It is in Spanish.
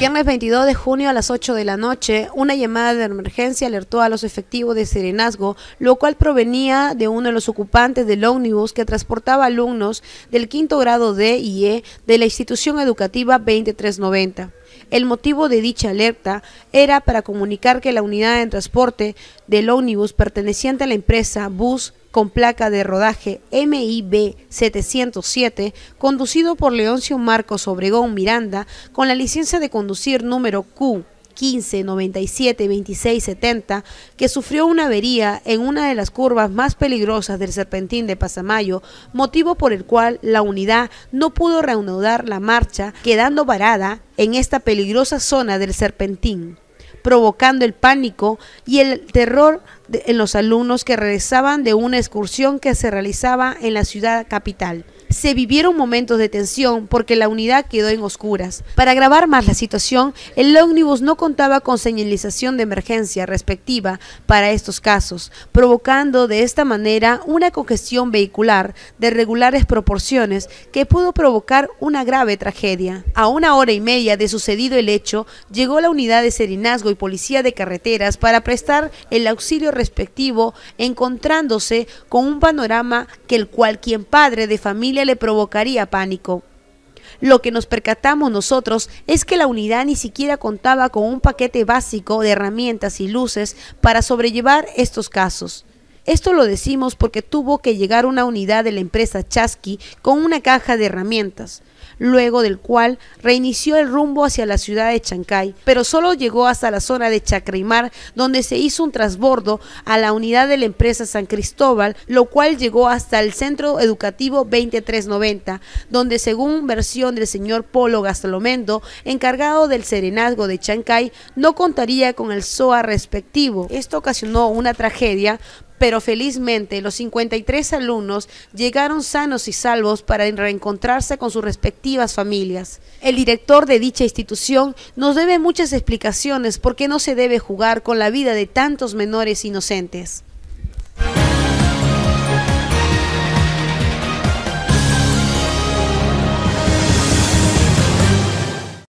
viernes 22 de junio a las 8 de la noche, una llamada de emergencia alertó a los efectivos de Serenazgo, lo cual provenía de uno de los ocupantes del ómnibus que transportaba alumnos del quinto grado D y E de la institución educativa 2390. El motivo de dicha alerta era para comunicar que la unidad de transporte del ómnibus perteneciente a la empresa Bus con placa de rodaje MIB 707, conducido por Leoncio Marcos Obregón Miranda, con la licencia de conducir número Q 15, 97, 26, 70, que sufrió una avería en una de las curvas más peligrosas del serpentín de Pasamayo, motivo por el cual la unidad no pudo reanudar la marcha, quedando varada en esta peligrosa zona del serpentín provocando el pánico y el terror en los alumnos que regresaban de una excursión que se realizaba en la ciudad capital se vivieron momentos de tensión porque la unidad quedó en oscuras. Para agravar más la situación, el ómnibus no contaba con señalización de emergencia respectiva para estos casos, provocando de esta manera una congestión vehicular de regulares proporciones que pudo provocar una grave tragedia. A una hora y media de sucedido el hecho, llegó la unidad de Serinazgo y Policía de Carreteras para prestar el auxilio respectivo, encontrándose con un panorama que el cual padre de familia le provocaría pánico. Lo que nos percatamos nosotros es que la unidad ni siquiera contaba con un paquete básico de herramientas y luces para sobrellevar estos casos. Esto lo decimos porque tuvo que llegar una unidad de la empresa Chasky con una caja de herramientas, luego del cual reinició el rumbo hacia la ciudad de Chancay, pero solo llegó hasta la zona de Chacreimar, donde se hizo un transbordo a la unidad de la empresa San Cristóbal, lo cual llegó hasta el Centro Educativo 2390, donde según versión del señor Polo Gastolomendo, encargado del serenazgo de Chancay, no contaría con el SOA respectivo. Esto ocasionó una tragedia pero felizmente los 53 alumnos llegaron sanos y salvos para reencontrarse con sus respectivas familias. El director de dicha institución nos debe muchas explicaciones por qué no se debe jugar con la vida de tantos menores inocentes.